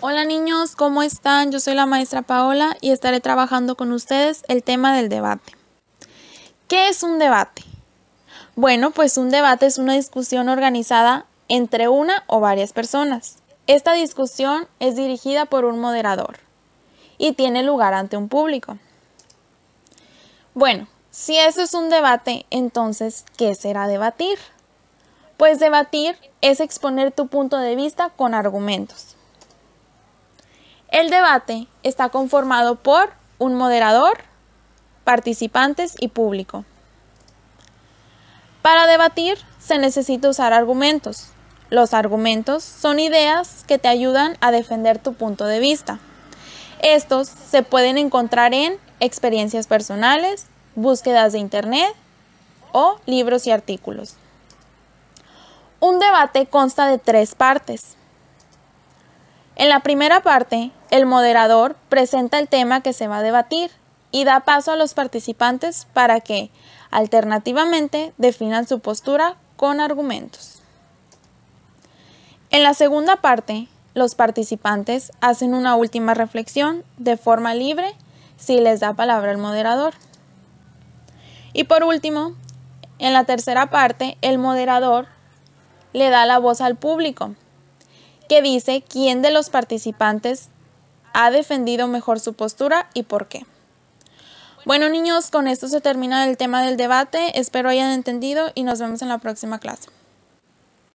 Hola niños, ¿cómo están? Yo soy la maestra Paola y estaré trabajando con ustedes el tema del debate. ¿Qué es un debate? Bueno, pues un debate es una discusión organizada entre una o varias personas. Esta discusión es dirigida por un moderador y tiene lugar ante un público. Bueno, si eso es un debate, entonces, ¿qué será debatir? Pues debatir es exponer tu punto de vista con argumentos. El debate está conformado por un moderador, participantes y público. Para debatir se necesita usar argumentos. Los argumentos son ideas que te ayudan a defender tu punto de vista. Estos se pueden encontrar en experiencias personales, búsquedas de Internet o libros y artículos. Un debate consta de tres partes. En la primera parte el moderador presenta el tema que se va a debatir y da paso a los participantes para que, alternativamente, definan su postura con argumentos. En la segunda parte, los participantes hacen una última reflexión de forma libre si les da palabra el moderador. Y por último, en la tercera parte, el moderador le da la voz al público, que dice quién de los participantes ha defendido mejor su postura y por qué. Bueno niños, con esto se termina el tema del debate, espero hayan entendido y nos vemos en la próxima clase.